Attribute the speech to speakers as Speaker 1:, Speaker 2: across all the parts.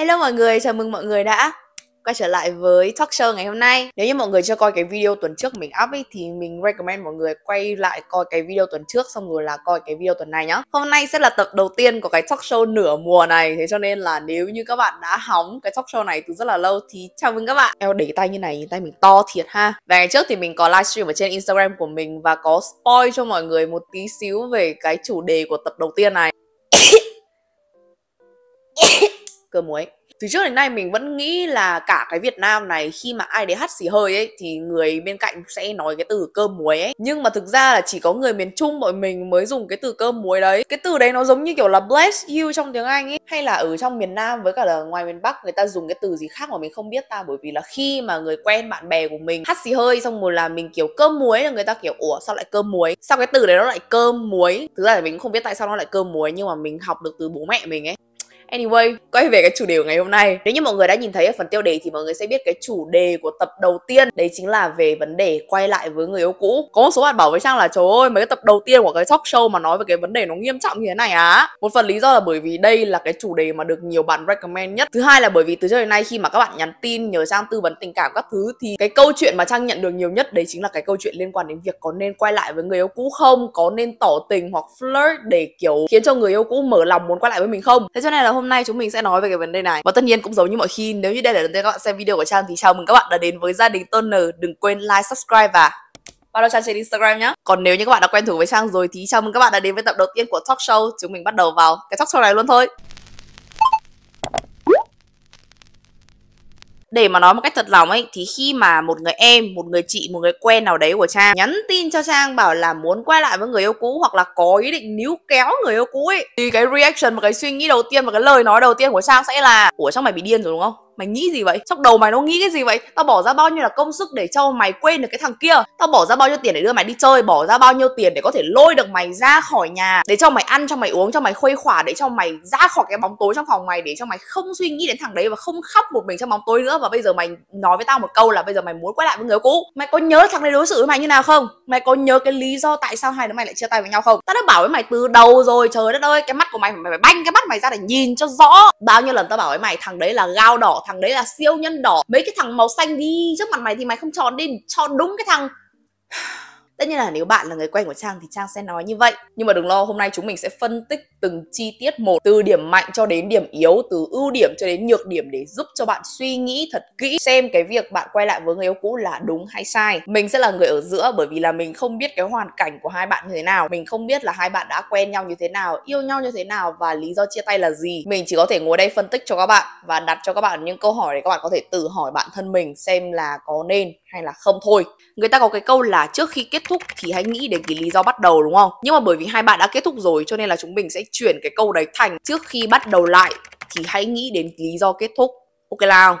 Speaker 1: Hello mọi người, chào mừng mọi người đã quay trở lại với talk show ngày hôm nay Nếu như mọi người chưa coi cái video tuần trước mình up ấy, thì mình recommend mọi người quay lại coi cái video tuần trước xong rồi là coi cái video tuần này nhá Hôm nay sẽ là tập đầu tiên của cái talk show nửa mùa này Thế cho nên là nếu như các bạn đã hóng cái talk show này từ rất là lâu thì chào mừng các bạn Eo để tay như này, nhìn tay mình to thiệt ha Và ngày trước thì mình có livestream ở trên Instagram của mình và có spoil cho mọi người một tí xíu về cái chủ đề của tập đầu tiên này cơm muối từ trước đến nay mình vẫn nghĩ là cả cái Việt Nam này khi mà ai đấy hắt xì hơi ấy thì người bên cạnh sẽ nói cái từ cơm muối ấy nhưng mà thực ra là chỉ có người miền Trung bọn mình mới dùng cái từ cơm muối đấy cái từ đấy nó giống như kiểu là bless you trong tiếng Anh ấy hay là ở trong miền Nam với cả là ngoài miền Bắc người ta dùng cái từ gì khác mà mình không biết ta bởi vì là khi mà người quen bạn bè của mình hắt xì hơi xong rồi là mình kiểu cơm muối là người ta kiểu ủa sao lại cơm muối sao cái từ đấy nó lại cơm muối thực ra là mình cũng không biết tại sao nó lại cơm muối nhưng mà mình học được từ bố mẹ mình ấy Anyway, quay về cái chủ đề của ngày hôm nay. Nếu như mọi người đã nhìn thấy ở phần tiêu đề thì mọi người sẽ biết cái chủ đề của tập đầu tiên đấy chính là về vấn đề quay lại với người yêu cũ. Có một số bạn bảo với Trang là trời ơi mấy cái tập đầu tiên của cái talk show mà nói về cái vấn đề nó nghiêm trọng như thế này á. Một phần lý do là bởi vì đây là cái chủ đề mà được nhiều bạn recommend nhất. Thứ hai là bởi vì từ trước đến nay khi mà các bạn nhắn tin nhờ Trang tư vấn tình cảm các thứ thì cái câu chuyện mà Trang nhận được nhiều nhất đấy chính là cái câu chuyện liên quan đến việc có nên quay lại với người yêu cũ không, có nên tỏ tình hoặc flirt để kiểu khiến cho người yêu cũ mở lòng muốn quay lại với mình không. Thế cho nên là hôm nay chúng mình sẽ nói về cái vấn đề này và tất nhiên cũng giống như mọi khi nếu như đây là lần đầu các bạn xem video của trang thì chào mừng các bạn đã đến với gia đình Toner đừng quên like subscribe và follow trang trên Instagram nhé. Còn nếu như các bạn đã quen thuộc với trang rồi thì chào mừng các bạn đã đến với tập đầu tiên của talk show. Chúng mình bắt đầu vào cái talk show này luôn thôi. để mà nói một cách thật lòng ấy thì khi mà một người em một người chị một người quen nào đấy của trang nhắn tin cho trang bảo là muốn quay lại với người yêu cũ hoặc là có ý định níu kéo người yêu cũ ấy thì cái reaction và cái suy nghĩ đầu tiên và cái lời nói đầu tiên của trang sẽ là ủa sao mày bị điên rồi đúng không mày nghĩ gì vậy trong đầu mày nó nghĩ cái gì vậy tao bỏ ra bao nhiêu là công sức để cho mày quên được cái thằng kia tao bỏ ra bao nhiêu tiền để đưa mày đi chơi bỏ ra bao nhiêu tiền để có thể lôi được mày ra khỏi nhà để cho mày ăn cho mày uống cho mày khuây khỏa để cho mày ra khỏi cái bóng tối trong phòng mày để cho mày không suy nghĩ đến thằng đấy và không khóc một mình trong bóng tối nữa và bây giờ mày nói với tao một câu là bây giờ mày muốn quay lại với người cũ mày có nhớ thằng đấy đối xử với mày như nào không mày có nhớ cái lý do tại sao hai đứa mày lại chia tay với nhau không tao đã bảo với mày từ đầu rồi trời đất ơi cái mắt của mày mày phải banh cái mắt mày ra để nhìn cho rõ bao nhiêu lần tao bảo với mày thằng đấy là gao đỏ thằng đấy là siêu nhân đỏ mấy cái thằng màu xanh đi trước mặt mày thì mày không tròn đi cho đúng cái thằng tất nhiên là nếu bạn là người quen của trang thì trang sẽ nói như vậy nhưng mà đừng lo hôm nay chúng mình sẽ phân tích từng chi tiết một từ điểm mạnh cho đến điểm yếu từ ưu điểm cho đến nhược điểm để giúp cho bạn suy nghĩ thật kỹ xem cái việc bạn quay lại với người yêu cũ là đúng hay sai mình sẽ là người ở giữa bởi vì là mình không biết cái hoàn cảnh của hai bạn như thế nào mình không biết là hai bạn đã quen nhau như thế nào yêu nhau như thế nào và lý do chia tay là gì mình chỉ có thể ngồi đây phân tích cho các bạn và đặt cho các bạn những câu hỏi để các bạn có thể tự hỏi bản thân mình xem là có nên hay là không thôi người ta có cái câu là trước khi kết thúc thì hãy nghĩ đến cái lý do bắt đầu đúng không nhưng mà bởi vì hai bạn đã kết thúc rồi cho nên là chúng mình sẽ chuyển cái câu đấy thành trước khi bắt đầu lại thì hãy nghĩ đến lý do kết thúc ok nào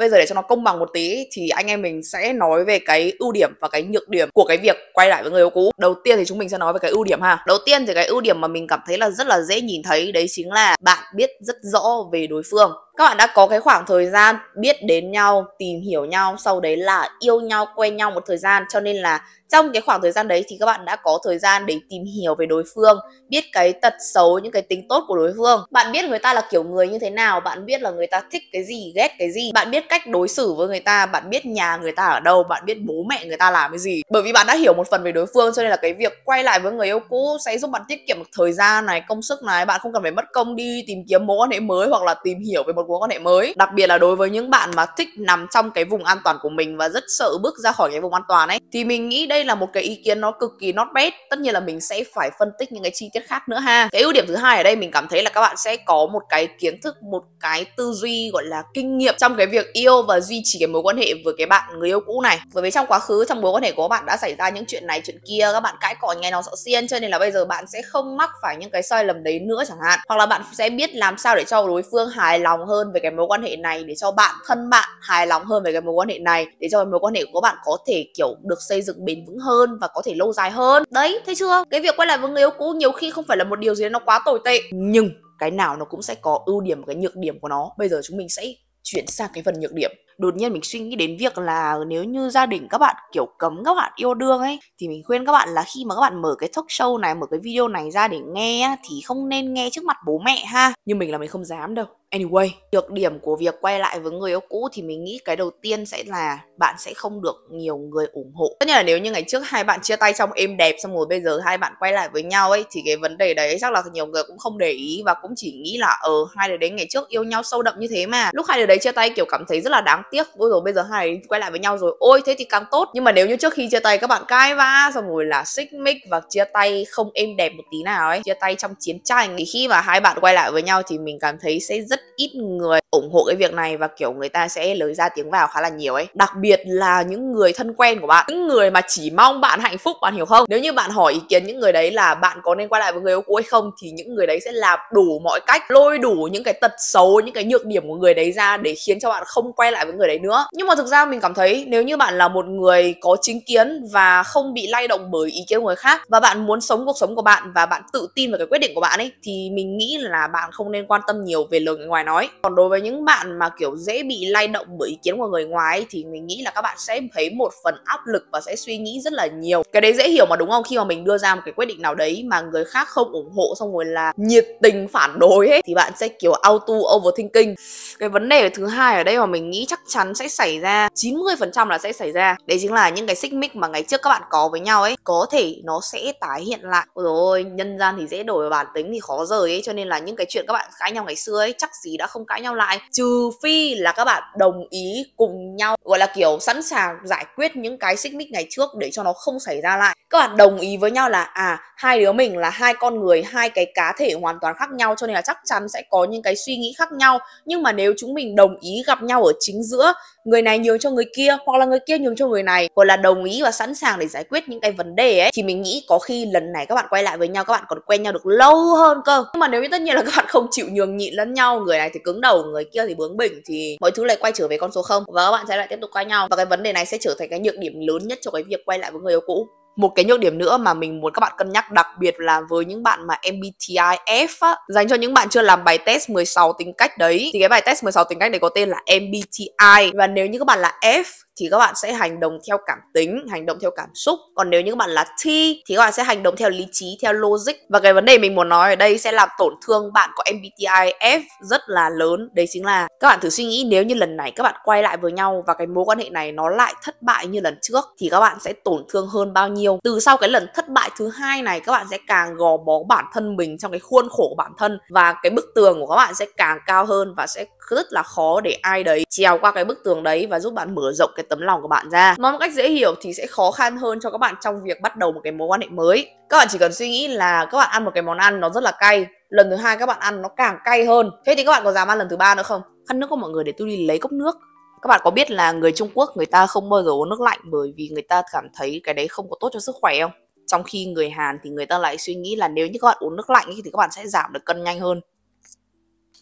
Speaker 1: bây giờ để cho nó công bằng một tí thì anh em mình sẽ nói về cái ưu điểm và cái nhược điểm của cái việc quay lại với người yêu cũ đầu tiên thì chúng mình sẽ nói về cái ưu điểm ha đầu tiên thì cái ưu điểm mà mình cảm thấy là rất là dễ nhìn thấy đấy chính là bạn biết rất rõ về đối phương các bạn đã có cái khoảng thời gian biết đến nhau tìm hiểu nhau sau đấy là yêu nhau quen nhau một thời gian cho nên là trong cái khoảng thời gian đấy thì các bạn đã có thời gian để tìm hiểu về đối phương biết cái tật xấu những cái tính tốt của đối phương bạn biết người ta là kiểu người như thế nào bạn biết là người ta thích cái gì ghét cái gì bạn biết cách đối xử với người ta bạn biết nhà người ta ở đâu bạn biết bố mẹ người ta làm cái gì bởi vì bạn đã hiểu một phần về đối phương cho nên là cái việc quay lại với người yêu cũ sẽ giúp bạn tiết kiệm được thời gian này công sức này bạn không cần phải mất công đi tìm kiếm mối quan hệ mới hoặc là tìm hiểu về một mối quan hệ mới đặc biệt là đối với những bạn mà thích nằm trong cái vùng an toàn của mình và rất sợ bước ra khỏi cái vùng an toàn ấy thì mình nghĩ đây là một cái ý kiến nó cực kỳ not bad tất nhiên là mình sẽ phải phân tích những cái chi tiết khác nữa ha cái ưu điểm thứ hai ở đây mình cảm thấy là các bạn sẽ có một cái kiến thức một cái tư duy gọi là kinh nghiệm trong cái việc yêu và duy trì cái mối quan hệ với cái bạn người yêu cũ này bởi vì trong quá khứ trong mối quan hệ của bạn đã xảy ra những chuyện này chuyện kia các bạn cãi cọ nghe nó sợ xiên cho nên là bây giờ bạn sẽ không mắc phải những cái sai lầm đấy nữa chẳng hạn hoặc là bạn sẽ biết làm sao để cho đối phương hài lòng hơn về cái mối quan hệ này để cho bạn thân bạn hài lòng hơn về cái mối quan hệ này để cho mối quan hệ của bạn có thể kiểu được xây dựng bền vững hơn và có thể lâu dài hơn đấy thấy chưa cái việc quay lại với người yêu cũ nhiều khi không phải là một điều gì đó nó quá tồi tệ nhưng cái nào nó cũng sẽ có ưu điểm và cái nhược điểm của nó bây giờ chúng mình sẽ chuyển sang cái phần nhược điểm đột nhiên mình suy nghĩ đến việc là nếu như gia đình các bạn kiểu cấm các bạn yêu đương ấy thì mình khuyên các bạn là khi mà các bạn mở cái talk show này mở cái video này ra để nghe thì không nên nghe trước mặt bố mẹ ha nhưng mình là mình không dám đâu Anyway, nhược điểm của việc quay lại với người yêu cũ thì mình nghĩ cái đầu tiên sẽ là bạn sẽ không được nhiều người ủng hộ. Tất nhiên là nếu như ngày trước hai bạn chia tay trong êm đẹp xong rồi bây giờ hai bạn quay lại với nhau ấy thì cái vấn đề đấy chắc là nhiều người cũng không để ý và cũng chỉ nghĩ là ờ hai đứa đấy ngày trước yêu nhau sâu đậm như thế mà. Lúc hai đứa đấy chia tay kiểu cảm thấy rất là đáng tiếc. Ôi rồi bây giờ hai đứa quay lại với nhau rồi. Ôi thế thì càng tốt. Nhưng mà nếu như trước khi chia tay các bạn cãi vã xong rồi là xích mích và chia tay không êm đẹp một tí nào ấy, chia tay trong chiến tranh thì khi mà hai bạn quay lại với nhau thì mình cảm thấy sẽ rất rất ít người ủng hộ cái việc này và kiểu người ta sẽ lời ra tiếng vào khá là nhiều ấy đặc biệt là những người thân quen của bạn những người mà chỉ mong bạn hạnh phúc bạn hiểu không nếu như bạn hỏi ý kiến những người đấy là bạn có nên quay lại với người yêu cũ hay không thì những người đấy sẽ làm đủ mọi cách lôi đủ những cái tật xấu những cái nhược điểm của người đấy ra để khiến cho bạn không quay lại với người đấy nữa nhưng mà thực ra mình cảm thấy nếu như bạn là một người có chính kiến và không bị lay động bởi ý kiến của người khác và bạn muốn sống cuộc sống của bạn và bạn tự tin vào cái quyết định của bạn ấy thì mình nghĩ là bạn không nên quan tâm nhiều về lời ngoài nói còn đối với những bạn mà kiểu dễ bị lay động bởi ý kiến của người ngoài thì mình nghĩ là các bạn sẽ thấy một phần áp lực và sẽ suy nghĩ rất là nhiều cái đấy dễ hiểu mà đúng không khi mà mình đưa ra một cái quyết định nào đấy mà người khác không ủng hộ xong rồi là nhiệt tình phản đối ấy thì bạn sẽ kiểu auto overthinking cái vấn đề thứ hai ở đây mà mình nghĩ chắc chắn sẽ xảy ra 90% là sẽ xảy ra đấy chính là những cái xích mích mà ngày trước các bạn có với nhau ấy có thể nó sẽ tái hiện lại Ôi dồi ôi nhân gian thì dễ đổi bản tính thì khó rời ấy cho nên là những cái chuyện các bạn cãi nhau ngày xưa ấy chắc gì đã không cãi nhau lại trừ phi là các bạn đồng ý cùng nhau gọi là kiểu sẵn sàng giải quyết những cái xích mích ngày trước để cho nó không xảy ra lại các bạn đồng ý với nhau là à hai đứa mình là hai con người hai cái cá thể hoàn toàn khác nhau cho nên là chắc chắn sẽ có những cái suy nghĩ khác nhau nhưng mà nếu chúng mình đồng ý gặp nhau ở chính giữa người này nhường cho người kia hoặc là người kia nhường cho người này hoặc là đồng ý và sẵn sàng để giải quyết những cái vấn đề ấy thì mình nghĩ có khi lần này các bạn quay lại với nhau các bạn còn quen nhau được lâu hơn cơ nhưng mà nếu như tất nhiên là các bạn không chịu nhường nhịn lẫn nhau người này thì cứng đầu người kia thì bướng bỉnh thì mọi thứ lại quay trở về con số không và các bạn sẽ lại tiếp tục quay nhau và cái vấn đề này sẽ trở thành cái nhược điểm lớn nhất cho cái việc quay lại với người yêu cũ một cái nhược điểm nữa mà mình muốn các bạn cân nhắc đặc biệt là với những bạn mà MBTI F á, dành cho những bạn chưa làm bài test 16 tính cách đấy thì cái bài test 16 tính cách đấy có tên là MBTI và nếu như các bạn là F thì các bạn sẽ hành động theo cảm tính, hành động theo cảm xúc. Còn nếu như các bạn là T thì các bạn sẽ hành động theo lý trí, theo logic. Và cái vấn đề mình muốn nói ở đây sẽ làm tổn thương bạn có MBTI F rất là lớn. Đấy chính là các bạn thử suy nghĩ nếu như lần này các bạn quay lại với nhau và cái mối quan hệ này nó lại thất bại như lần trước thì các bạn sẽ tổn thương hơn bao nhiêu nhiều từ sau cái lần thất bại thứ hai này các bạn sẽ càng gò bó bản thân mình trong cái khuôn khổ của bản thân và cái bức tường của các bạn sẽ càng cao hơn và sẽ rất là khó để ai đấy trèo qua cái bức tường đấy và giúp bạn mở rộng cái tấm lòng của bạn ra nói một cách dễ hiểu thì sẽ khó khăn hơn cho các bạn trong việc bắt đầu một cái mối quan hệ mới các bạn chỉ cần suy nghĩ là các bạn ăn một cái món ăn nó rất là cay lần thứ hai các bạn ăn nó càng cay hơn thế thì các bạn có dám ăn lần thứ ba nữa không khăn nước của mọi người để tôi đi lấy cốc nước các bạn có biết là người Trung Quốc người ta không bao giờ uống nước lạnh bởi vì người ta cảm thấy cái đấy không có tốt cho sức khỏe không? Trong khi người Hàn thì người ta lại suy nghĩ là nếu như các bạn uống nước lạnh thì các bạn sẽ giảm được cân nhanh hơn.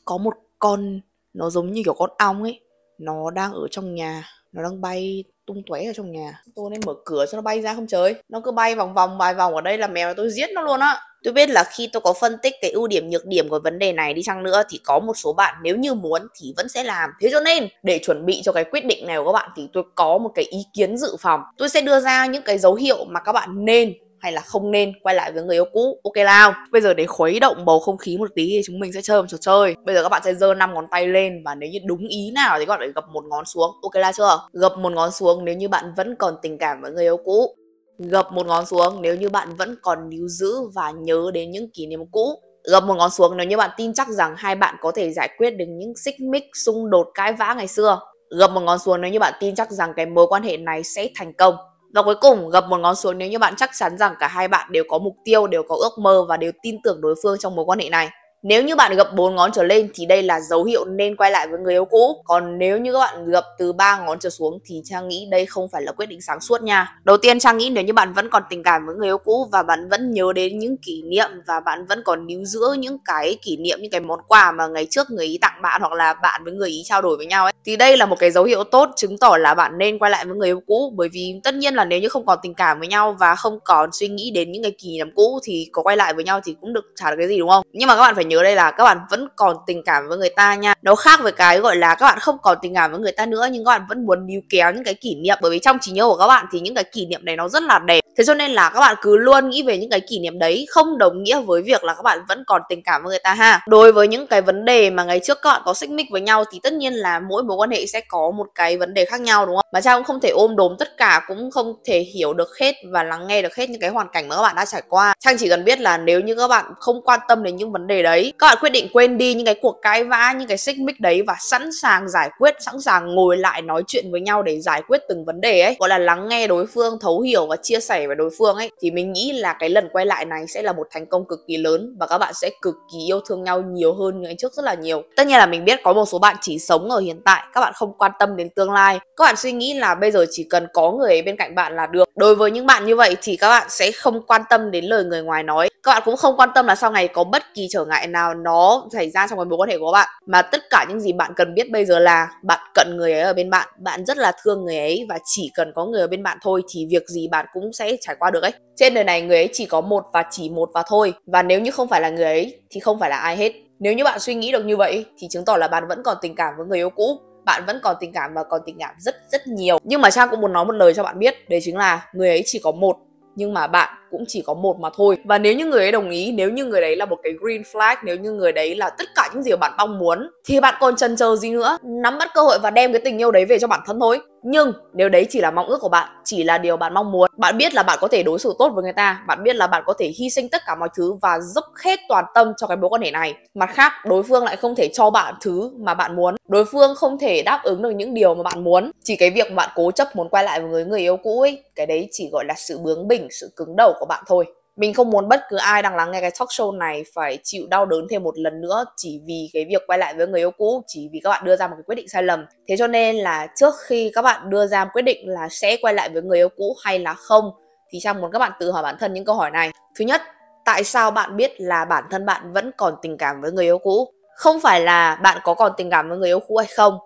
Speaker 1: Có một con nó giống như kiểu con ong ấy, nó đang ở trong nhà, nó đang bay tung tóe ở trong nhà. Tôi nên mở cửa cho nó bay ra không trời. Nó cứ bay vòng vòng vài vòng ở đây là mèo tôi giết nó luôn á tôi biết là khi tôi có phân tích cái ưu điểm nhược điểm của vấn đề này đi chăng nữa thì có một số bạn nếu như muốn thì vẫn sẽ làm thế cho nên để chuẩn bị cho cái quyết định này của các bạn thì tôi có một cái ý kiến dự phòng tôi sẽ đưa ra những cái dấu hiệu mà các bạn nên hay là không nên quay lại với người yêu cũ ok nào bây giờ để khuấy động bầu không khí một tí thì chúng mình sẽ chơi một trò chơi bây giờ các bạn sẽ giơ năm ngón tay lên và nếu như đúng ý nào thì các bạn phải gập một ngón xuống ok là chưa gập một ngón xuống nếu như bạn vẫn còn tình cảm với người yêu cũ gập một ngón xuống nếu như bạn vẫn còn níu giữ và nhớ đến những kỷ niệm cũ gập một ngón xuống nếu như bạn tin chắc rằng hai bạn có thể giải quyết được những xích mích xung đột cãi vã ngày xưa gập một ngón xuống nếu như bạn tin chắc rằng cái mối quan hệ này sẽ thành công và cuối cùng gập một ngón xuống nếu như bạn chắc chắn rằng cả hai bạn đều có mục tiêu đều có ước mơ và đều tin tưởng đối phương trong mối quan hệ này nếu như bạn gặp 4 ngón trở lên thì đây là dấu hiệu nên quay lại với người yêu cũ. Còn nếu như các bạn gặp từ 3 ngón trở xuống thì Trang nghĩ đây không phải là quyết định sáng suốt nha. Đầu tiên Trang nghĩ nếu như bạn vẫn còn tình cảm với người yêu cũ và bạn vẫn nhớ đến những kỷ niệm và bạn vẫn còn níu giữ những cái kỷ niệm, những cái món quà mà ngày trước người Ý tặng bạn hoặc là bạn với người Ý trao đổi với nhau ấy thì đây là một cái dấu hiệu tốt chứng tỏ là bạn nên quay lại với người yêu cũ bởi vì tất nhiên là nếu như không còn tình cảm với nhau và không còn suy nghĩ đến những cái kỷ niệm cũ thì có quay lại với nhau thì cũng được trả được cái gì đúng không? Nhưng mà các bạn phải nhớ đây là các bạn vẫn còn tình cảm với người ta nha nó khác với cái gọi là các bạn không còn tình cảm với người ta nữa nhưng các bạn vẫn muốn níu kéo những cái kỷ niệm bởi vì trong trí nhớ của các bạn thì những cái kỷ niệm này nó rất là đẹp thế cho nên là các bạn cứ luôn nghĩ về những cái kỷ niệm đấy không đồng nghĩa với việc là các bạn vẫn còn tình cảm với người ta ha đối với những cái vấn đề mà ngày trước các bạn có xích mích với nhau thì tất nhiên là mỗi mối quan hệ sẽ có một cái vấn đề khác nhau đúng không mà cha cũng không thể ôm đốm tất cả cũng không thể hiểu được hết và lắng nghe được hết những cái hoàn cảnh mà các bạn đã trải qua trang chỉ cần biết là nếu như các bạn không quan tâm đến những vấn đề đấy đấy các bạn quyết định quên đi những cái cuộc cãi vã những cái xích mích đấy và sẵn sàng giải quyết sẵn sàng ngồi lại nói chuyện với nhau để giải quyết từng vấn đề ấy gọi là lắng nghe đối phương thấu hiểu và chia sẻ với đối phương ấy thì mình nghĩ là cái lần quay lại này sẽ là một thành công cực kỳ lớn và các bạn sẽ cực kỳ yêu thương nhau nhiều hơn những trước rất là nhiều tất nhiên là mình biết có một số bạn chỉ sống ở hiện tại các bạn không quan tâm đến tương lai các bạn suy nghĩ là bây giờ chỉ cần có người ấy bên cạnh bạn là được đối với những bạn như vậy thì các bạn sẽ không quan tâm đến lời người ngoài nói các bạn cũng không quan tâm là sau này có bất kỳ trở ngại nào nó xảy ra trong mối quan hệ của bạn mà tất cả những gì bạn cần biết bây giờ là bạn cần người ấy ở bên bạn bạn rất là thương người ấy và chỉ cần có người ở bên bạn thôi thì việc gì bạn cũng sẽ trải qua được ấy trên đời này người ấy chỉ có một và chỉ một và thôi và nếu như không phải là người ấy thì không phải là ai hết nếu như bạn suy nghĩ được như vậy thì chứng tỏ là bạn vẫn còn tình cảm với người yêu cũ bạn vẫn còn tình cảm và còn tình cảm rất rất nhiều nhưng mà trang cũng muốn nói một lời cho bạn biết đấy chính là người ấy chỉ có một nhưng mà bạn cũng chỉ có một mà thôi và nếu như người ấy đồng ý nếu như người đấy là một cái green flag nếu như người đấy là tất cả những gì mà bạn mong muốn thì bạn còn chần chờ gì nữa nắm bắt cơ hội và đem cái tình yêu đấy về cho bản thân thôi nhưng nếu đấy chỉ là mong ước của bạn chỉ là điều bạn mong muốn bạn biết là bạn có thể đối xử tốt với người ta bạn biết là bạn có thể hy sinh tất cả mọi thứ và dốc hết toàn tâm cho cái mối quan hệ này mặt khác đối phương lại không thể cho bạn thứ mà bạn muốn đối phương không thể đáp ứng được những điều mà bạn muốn chỉ cái việc bạn cố chấp muốn quay lại với người người yêu cũ ấy cái đấy chỉ gọi là sự bướng bỉnh sự cứng đầu của bạn thôi mình không muốn bất cứ ai đang lắng nghe cái talk show này phải chịu đau đớn thêm một lần nữa chỉ vì cái việc quay lại với người yêu cũ chỉ vì các bạn đưa ra một cái quyết định sai lầm thế cho nên là trước khi các bạn đưa ra quyết định là sẽ quay lại với người yêu cũ hay là không thì trang muốn các bạn tự hỏi bản thân những câu hỏi này thứ nhất tại sao bạn biết là bản thân bạn vẫn còn tình cảm với người yêu cũ không phải là bạn có còn tình cảm với người yêu cũ hay không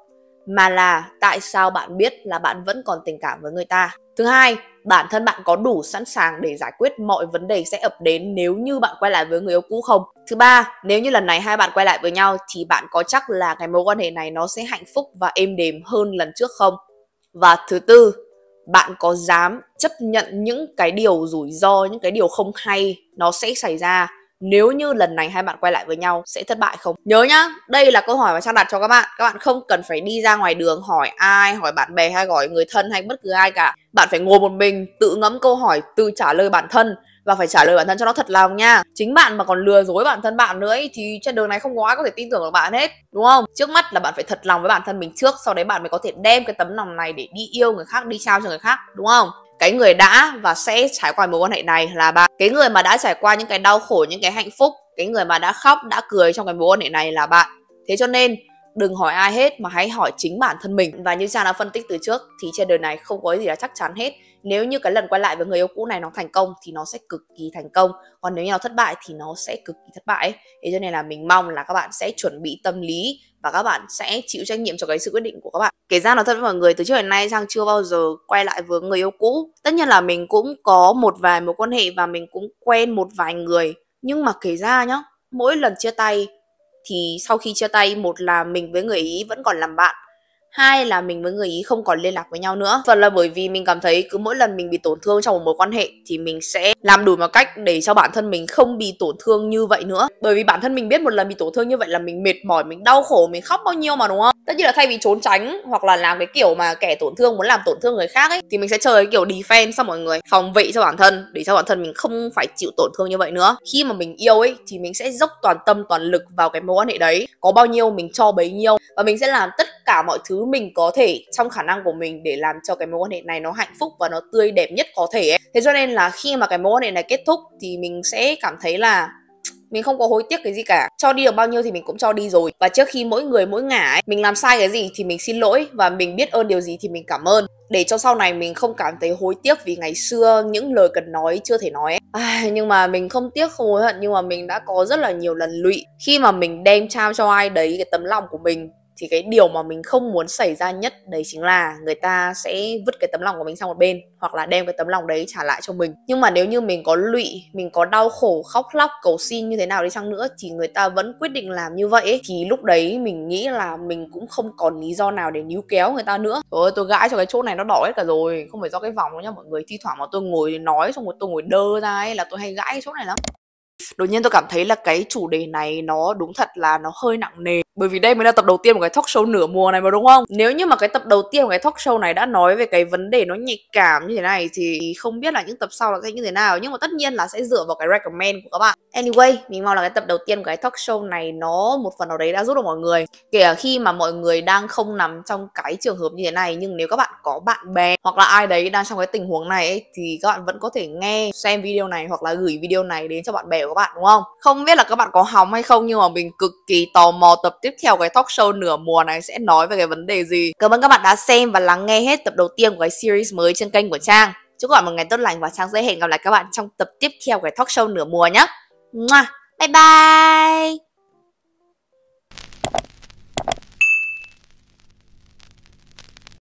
Speaker 1: mà là tại sao bạn biết là bạn vẫn còn tình cảm với người ta thứ hai bản thân bạn có đủ sẵn sàng để giải quyết mọi vấn đề sẽ ập đến nếu như bạn quay lại với người yêu cũ không thứ ba nếu như lần này hai bạn quay lại với nhau thì bạn có chắc là cái mối quan hệ này nó sẽ hạnh phúc và êm đềm hơn lần trước không và thứ tư bạn có dám chấp nhận những cái điều rủi ro những cái điều không hay nó sẽ xảy ra nếu như lần này hai bạn quay lại với nhau sẽ thất bại không nhớ nhá đây là câu hỏi mà trang đặt cho các bạn các bạn không cần phải đi ra ngoài đường hỏi ai hỏi bạn bè hay gọi người thân hay bất cứ ai cả bạn phải ngồi một mình tự ngẫm câu hỏi tự trả lời bản thân và phải trả lời bản thân cho nó thật lòng nha chính bạn mà còn lừa dối bản thân bạn nữa ấy, thì trên đường này không có ai có thể tin tưởng được bạn hết đúng không trước mắt là bạn phải thật lòng với bản thân mình trước sau đấy bạn mới có thể đem cái tấm lòng này để đi yêu người khác đi trao cho người khác đúng không cái người đã và sẽ trải qua mối quan hệ này là bạn cái người mà đã trải qua những cái đau khổ những cái hạnh phúc cái người mà đã khóc đã cười trong cái mối quan hệ này là bạn thế cho nên đừng hỏi ai hết mà hãy hỏi chính bản thân mình và như trang đã phân tích từ trước thì trên đời này không có gì là chắc chắn hết nếu như cái lần quay lại với người yêu cũ này nó thành công thì nó sẽ cực kỳ thành công còn nếu như nó thất bại thì nó sẽ cực kỳ thất bại ấy. thế cho nên là mình mong là các bạn sẽ chuẩn bị tâm lý và các bạn sẽ chịu trách nhiệm cho cái sự quyết định của các bạn kể ra nó thật với mọi người từ trước đến nay sang chưa bao giờ quay lại với người yêu cũ tất nhiên là mình cũng có một vài mối quan hệ và mình cũng quen một vài người nhưng mà kể ra nhá mỗi lần chia tay thì sau khi chia tay một là mình với người ý vẫn còn làm bạn hai là mình với người ý không còn liên lạc với nhau nữa phần là bởi vì mình cảm thấy cứ mỗi lần mình bị tổn thương trong một mối quan hệ thì mình sẽ làm đủ mọi cách để cho bản thân mình không bị tổn thương như vậy nữa bởi vì bản thân mình biết một lần bị tổn thương như vậy là mình mệt mỏi mình đau khổ mình khóc bao nhiêu mà đúng không tất nhiên là thay vì trốn tránh hoặc là làm cái kiểu mà kẻ tổn thương muốn làm tổn thương người khác ấy thì mình sẽ chơi cái kiểu defense xong mọi người phòng vệ cho bản thân để cho bản thân mình không phải chịu tổn thương như vậy nữa khi mà mình yêu ấy thì mình sẽ dốc toàn tâm toàn lực vào cái mối quan hệ đấy có bao nhiêu mình cho bấy nhiêu và mình sẽ làm tất cả mọi thứ mình có thể trong khả năng của mình để làm cho cái mối quan hệ này nó hạnh phúc và nó tươi đẹp nhất có thể ấy. thế cho nên là khi mà cái mối quan hệ này kết thúc thì mình sẽ cảm thấy là mình không có hối tiếc cái gì cả cho đi được bao nhiêu thì mình cũng cho đi rồi và trước khi mỗi người mỗi ngả ấy, mình làm sai cái gì thì mình xin lỗi và mình biết ơn điều gì thì mình cảm ơn để cho sau này mình không cảm thấy hối tiếc vì ngày xưa những lời cần nói chưa thể nói ấy. À, nhưng mà mình không tiếc không hối hận nhưng mà mình đã có rất là nhiều lần lụy khi mà mình đem trao cho ai đấy cái tấm lòng của mình thì cái điều mà mình không muốn xảy ra nhất đấy chính là người ta sẽ vứt cái tấm lòng của mình sang một bên hoặc là đem cái tấm lòng đấy trả lại cho mình nhưng mà nếu như mình có lụy mình có đau khổ khóc lóc cầu xin như thế nào đi chăng nữa thì người ta vẫn quyết định làm như vậy thì lúc đấy mình nghĩ là mình cũng không còn lý do nào để níu kéo người ta nữa trời ơi tôi gãi cho cái chỗ này nó đỏ hết cả rồi không phải do cái vòng đâu nha mọi người thi thoảng mà tôi ngồi nói xong rồi tôi ngồi đơ ra ấy là tôi hay gãi cái chỗ này lắm đột nhiên tôi cảm thấy là cái chủ đề này nó đúng thật là nó hơi nặng nề bởi vì đây mới là tập đầu tiên của cái talk show nửa mùa này mà đúng không nếu như mà cái tập đầu tiên của cái talk show này đã nói về cái vấn đề nó nhạy cảm như thế này thì không biết là những tập sau là sẽ như thế nào nhưng mà tất nhiên là sẽ dựa vào cái recommend của các bạn anyway mình mong là cái tập đầu tiên của cái talk show này nó một phần nào đấy đã giúp được mọi người kể cả khi mà mọi người đang không nằm trong cái trường hợp như thế này nhưng nếu các bạn có bạn bè hoặc là ai đấy đang trong cái tình huống này ấy, thì các bạn vẫn có thể nghe xem video này hoặc là gửi video này đến cho bạn bè của các bạn đúng không không biết là các bạn có hóng hay không nhưng mà mình cực kỳ tò mò tập tiếp theo cái talk show nửa mùa này sẽ nói về cái vấn đề gì cảm ơn các bạn đã xem và lắng nghe hết tập đầu tiên của cái series mới trên kênh của trang chúc các bạn một ngày tốt lành và trang sẽ hẹn gặp lại các bạn trong tập tiếp theo của cái talk show nửa mùa nhé bye bye